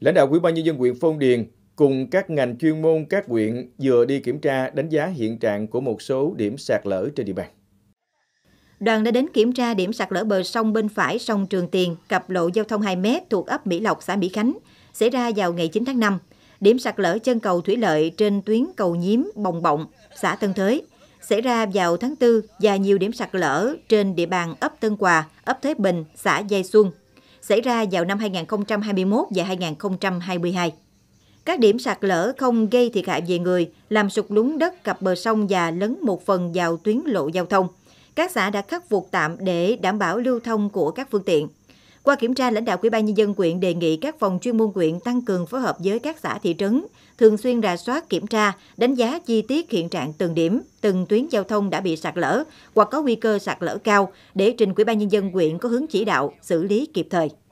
lãnh đạo Ủy ban nhân dân huyện Phong Điền cùng các ngành chuyên môn các huyện vừa đi kiểm tra đánh giá hiện trạng của một số điểm sạt lở trên địa bàn. Đoàn đã đến kiểm tra điểm sạt lở bờ sông bên phải sông Trường Tiền, cặp lộ giao thông 2m thuộc ấp Mỹ Lộc, xã Mỹ Khánh, xảy ra vào ngày 9 tháng 5. Điểm sạt lở chân cầu Thủy Lợi trên tuyến cầu Nhiếm, Bồng Bọng, xã Tân Thới, xảy ra vào tháng 4 và nhiều điểm sạt lở trên địa bàn ấp Tân Hòa, ấp Thế Bình, xã Giai Xuân, xảy ra vào năm 2021 và 2022. Các điểm sạt lở không gây thiệt hại về người, làm sụt lún đất cặp bờ sông và lấn một phần vào tuyến lộ giao thông. Các xã đã khắc phục tạm để đảm bảo lưu thông của các phương tiện. Qua kiểm tra, lãnh đạo Ủy ban nhân dân quyện đề nghị các phòng chuyên môn quyện tăng cường phối hợp với các xã thị trấn, thường xuyên rà soát kiểm tra, đánh giá chi tiết hiện trạng từng điểm, từng tuyến giao thông đã bị sạt lở hoặc có nguy cơ sạt lở cao để trình Ủy ban nhân dân quyện có hướng chỉ đạo xử lý kịp thời.